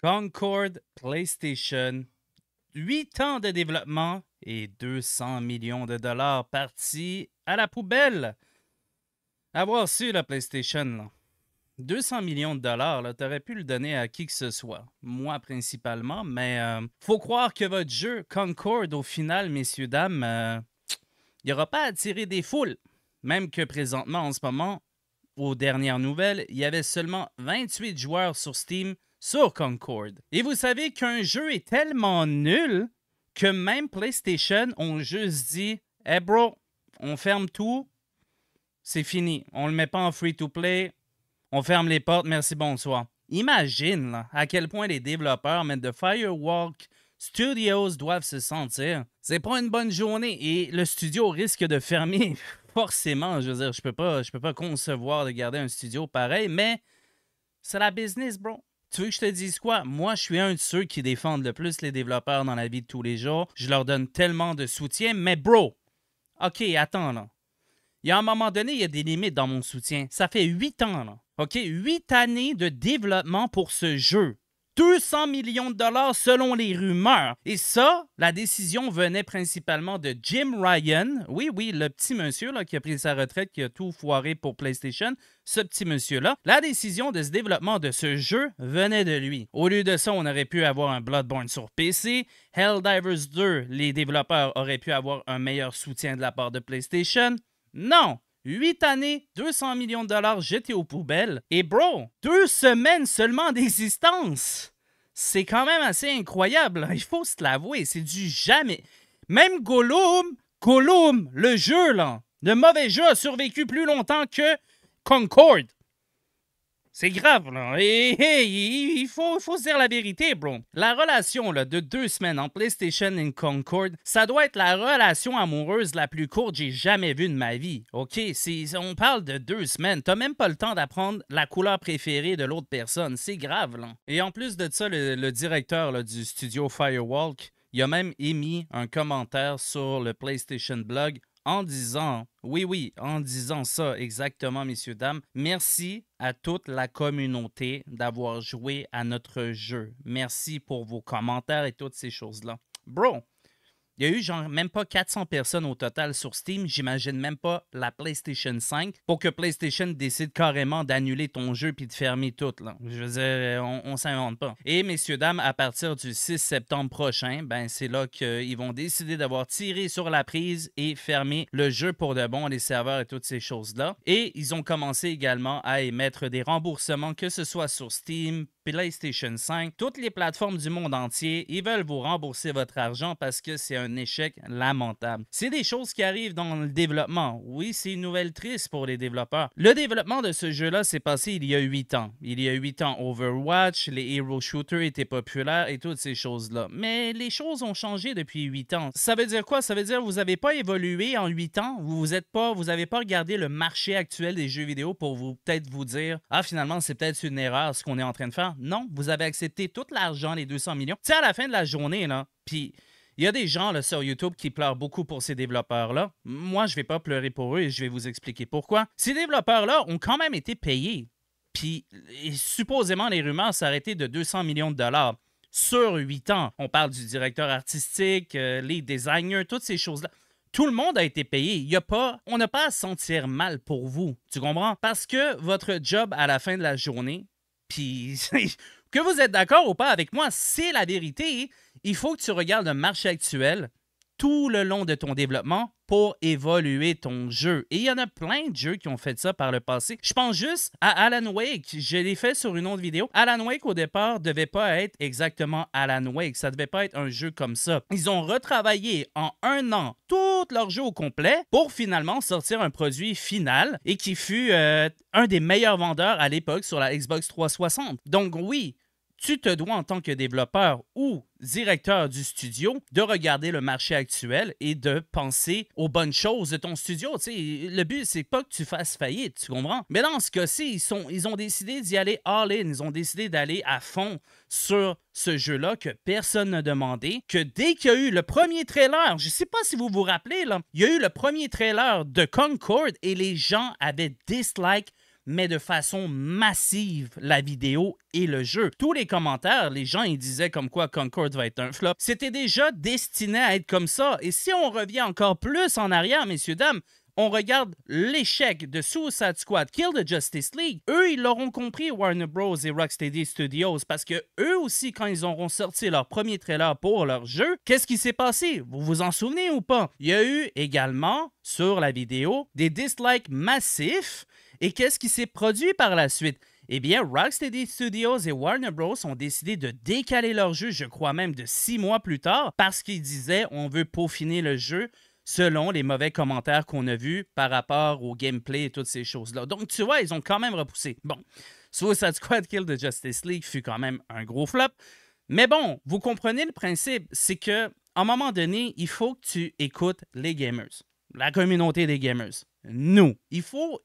Concord PlayStation. 8 ans de développement et 200 millions de dollars partis à la poubelle. Avoir su la PlayStation, 200 millions de dollars, là, t'aurais pu le donner à qui que ce soit. Moi principalement, mais euh, faut croire que votre jeu Concorde, au final, messieurs, dames, il euh, n'y aura pas attiré des foules. Même que présentement, en ce moment, aux dernières nouvelles, il y avait seulement 28 joueurs sur Steam sur Concorde. Et vous savez qu'un jeu est tellement nul que même PlayStation ont juste dit Hey eh, bro, on ferme tout, c'est fini. On le met pas en free to play, on ferme les portes, merci, bonsoir. Imagine là, à quel point les développeurs mais de Firewalk Studios doivent se sentir. C'est pas une bonne journée et le studio risque de fermer. Forcément, je veux dire, je peux pas, je peux pas concevoir de garder un studio pareil, mais c'est la business, bro. Tu veux que je te dise quoi? Moi, je suis un de ceux qui défendent le plus les développeurs dans la vie de tous les jours. Je leur donne tellement de soutien, mais bro, OK, attends là. Il y a un moment donné, il y a des limites dans mon soutien. Ça fait huit ans là. OK, huit années de développement pour ce jeu. 200 millions de dollars selon les rumeurs. Et ça, la décision venait principalement de Jim Ryan. Oui, oui, le petit monsieur là, qui a pris sa retraite, qui a tout foiré pour PlayStation, ce petit monsieur-là. La décision de ce développement de ce jeu venait de lui. Au lieu de ça, on aurait pu avoir un Bloodborne sur PC, Helldivers 2, les développeurs auraient pu avoir un meilleur soutien de la part de PlayStation. Non, 8 années, 200 millions de dollars jetés aux poubelles. Et bro, deux semaines seulement d'existence. C'est quand même assez incroyable. Hein. Il faut se l'avouer, c'est du jamais. Même Gollum, Gollum, le jeu là, le mauvais jeu a survécu plus longtemps que Concorde. C'est grave, là. Et, il faut, se dire la vérité, bro. La relation de deux semaines en PlayStation et Concord, ça doit être la relation amoureuse la plus courte que j'ai jamais vue de ma vie. OK, on parle de deux semaines. T'as même pas le temps d'apprendre la couleur préférée de l'autre personne. C'est grave, là. Et en plus de ça, le, directeur du studio Firewalk, il a même émis un commentaire sur le PlayStation blog en disant, oui, oui, en disant ça exactement, messieurs, dames, merci à toute la communauté d'avoir joué à notre jeu. Merci pour vos commentaires et toutes ces choses-là. Bro, il y a eu genre même pas 400 personnes au total sur Steam. J'imagine même pas la PlayStation 5 pour que PlayStation décide carrément d'annuler ton jeu puis de fermer tout. Là. Je veux dire, on, on s'invente pas. Et messieurs, dames, à partir du 6 septembre prochain, ben c'est là qu'ils vont décider d'avoir tiré sur la prise et fermer le jeu pour de bon, les serveurs et toutes ces choses-là. Et ils ont commencé également à émettre des remboursements, que ce soit sur Steam, PlayStation 5, toutes les plateformes du monde entier, ils veulent vous rembourser votre argent parce que c'est un échec lamentable. C'est des choses qui arrivent dans le développement. Oui, c'est une nouvelle triste pour les développeurs. Le développement de ce jeu-là s'est passé il y a 8 ans. Il y a 8 ans, Overwatch, les hero shooters étaient populaires et toutes ces choses-là. Mais les choses ont changé depuis 8 ans. Ça veut dire quoi? Ça veut dire que vous n'avez pas évolué en 8 ans. Vous n'avez pas, vous n'avez pas regardé le marché actuel des jeux vidéo pour vous peut-être vous dire, ah finalement, c'est peut-être une erreur ce qu'on est en train de faire. Non, vous avez accepté tout l'argent, les 200 millions. Tu sais, à la fin de la journée, là, puis il y a des gens là, sur YouTube qui pleurent beaucoup pour ces développeurs-là. Moi, je ne vais pas pleurer pour eux et je vais vous expliquer pourquoi. Ces développeurs-là ont quand même été payés. Puis, supposément, les rumeurs s'arrêtaient de 200 millions de dollars sur 8 ans. On parle du directeur artistique, euh, les designers, toutes ces choses-là. Tout le monde a été payé. Il y a pas, on n'a pas à sentir mal pour vous. Tu comprends? Parce que votre job à la fin de la journée, puis, que vous êtes d'accord ou pas avec moi, c'est la vérité. Il faut que tu regardes le marché actuel tout le long de ton développement pour évoluer ton jeu. Et il y en a plein de jeux qui ont fait ça par le passé. Je pense juste à Alan Wake. Je l'ai fait sur une autre vidéo. Alan Wake, au départ, devait pas être exactement Alan Wake. Ça devait pas être un jeu comme ça. Ils ont retravaillé en un an tout leur jeu au complet pour finalement sortir un produit final et qui fut euh, un des meilleurs vendeurs à l'époque sur la Xbox 360. Donc oui, tu te dois en tant que développeur ou directeur du studio de regarder le marché actuel et de penser aux bonnes choses de ton studio. le but, c'est pas que tu fasses faillite, tu comprends? Mais dans ce cas-ci, ils, ils ont décidé d'y aller all-in, ils ont décidé d'aller à fond sur ce jeu-là que personne n'a demandé, que dès qu'il y a eu le premier trailer, je ne sais pas si vous vous rappelez, là, il y a eu le premier trailer de Concord et les gens avaient dislike mais de façon massive la vidéo et le jeu. Tous les commentaires, les gens ils disaient comme quoi Concord va être un flop. C'était déjà destiné à être comme ça. Et si on revient encore plus en arrière, messieurs, dames, on regarde l'échec de Suicide Squad Kill the Justice League, eux, ils l'auront compris, Warner Bros. et Rocksteady Studios, parce que eux aussi, quand ils auront sorti leur premier trailer pour leur jeu, qu'est-ce qui s'est passé? Vous vous en souvenez ou pas? Il y a eu également, sur la vidéo, des dislikes massifs et qu'est-ce qui s'est produit par la suite? Eh bien, Rocksteady Studios et Warner Bros. ont décidé de décaler leur jeu, je crois même de six mois plus tard, parce qu'ils disaient on veut peaufiner le jeu selon les mauvais commentaires qu'on a vus par rapport au gameplay et toutes ces choses-là. Donc, tu vois, ils ont quand même repoussé. Bon, Suicide Squad Kill de Justice League fut quand même un gros flop. Mais bon, vous comprenez le principe, c'est que à un moment donné, il faut que tu écoutes les gamers, la communauté des gamers. Nous, il faut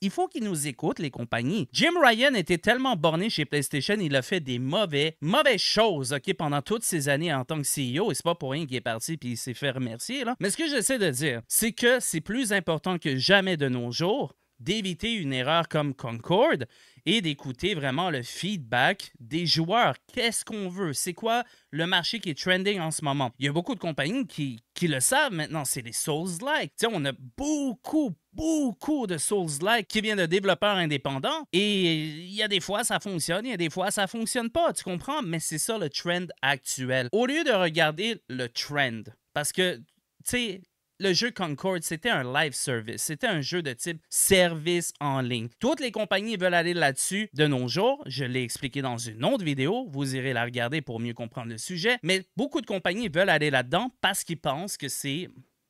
il faut qu'ils nous écoutent, les compagnies. Jim Ryan était tellement borné chez PlayStation, il a fait des mauvais, mauvaises choses, OK, pendant toutes ces années en tant que CEO, et c'est pas pour rien qu'il est parti et il s'est fait remercier, là. Mais ce que j'essaie de dire, c'est que c'est plus important que jamais de nos jours d'éviter une erreur comme concorde et d'écouter vraiment le feedback des joueurs. Qu'est-ce qu'on veut? C'est quoi le marché qui est trending en ce moment? Il y a beaucoup de compagnies qui, qui le savent maintenant, c'est les Souls-like. On a beaucoup, beaucoup de Souls-like qui viennent de développeurs indépendants. Et il y a des fois, ça fonctionne, il y a des fois, ça fonctionne pas, tu comprends? Mais c'est ça le trend actuel. Au lieu de regarder le trend, parce que, tu sais, le jeu Concord, c'était un live service. C'était un jeu de type service en ligne. Toutes les compagnies veulent aller là-dessus de nos jours. Je l'ai expliqué dans une autre vidéo. Vous irez la regarder pour mieux comprendre le sujet. Mais beaucoup de compagnies veulent aller là-dedans parce qu'ils pensent que c'est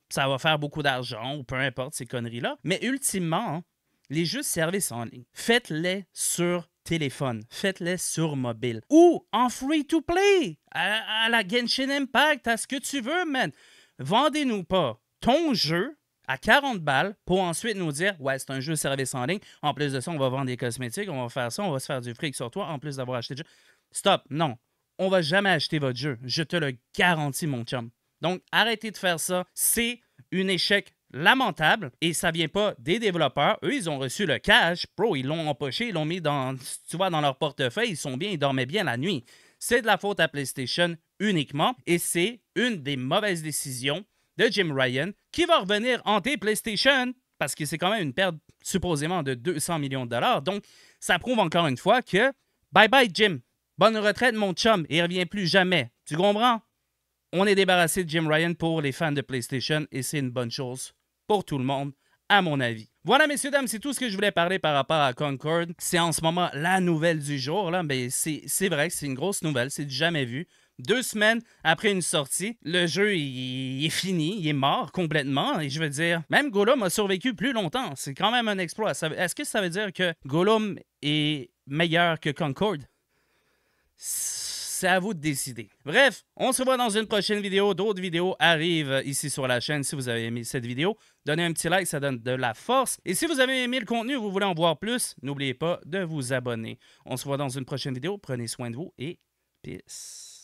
ça va faire beaucoup d'argent ou peu importe ces conneries-là. Mais ultimement, les jeux service en ligne, faites-les sur téléphone, faites-les sur mobile ou en free-to-play, à, la Genshin Impact, à ce que tu veux, man. Vendez-nous pas ton jeu à 40 balles pour ensuite nous dire Ouais, c'est un jeu service en ligne. En plus de ça, on va vendre des cosmétiques, on va faire ça, on va se faire du fric sur toi en plus d'avoir acheté du jeu. Stop, non. On va jamais acheter votre jeu. Je te le garantis, mon chum. Donc, arrêtez de faire ça. C'est un échec lamentable et ça vient pas des développeurs. Eux, ils ont reçu le cash. Pro, ils l'ont empoché, ils l'ont mis dans, tu vois, dans leur portefeuille. Ils sont bien, ils dormaient bien la nuit. C'est de la faute à PlayStation uniquement et c'est une des mauvaises décisions de Jim Ryan qui va revenir hanter PlayStation parce que c'est quand même une perte supposément de 200 millions de dollars. Donc, ça prouve encore une fois que bye bye Jim, bonne retraite mon chum et revient plus jamais. Tu comprends? On est débarrassé de Jim Ryan pour les fans de PlayStation et c'est une bonne chose pour tout le monde, à mon avis. Voilà, messieurs, dames, c'est tout ce que je voulais parler par rapport à Concord. C'est en ce moment la nouvelle du jour, là, mais c'est vrai que c'est une grosse nouvelle, c'est jamais vu. Deux semaines après une sortie, le jeu est fini, il est mort complètement. Et je veux dire, même Gollum a survécu plus longtemps. C'est quand même un exploit. Est-ce que ça veut dire que Gollum est meilleur que Concord? c'est à vous de décider. Bref, on se voit dans une prochaine vidéo. D'autres vidéos arrivent euh, ici sur la chaîne si vous avez aimé cette vidéo. Donnez un petit like, ça donne de la force. Et si vous avez aimé le contenu, vous voulez en voir plus, n'oubliez pas de vous abonner. On se voit dans une prochaine vidéo. Prenez soin de vous et peace.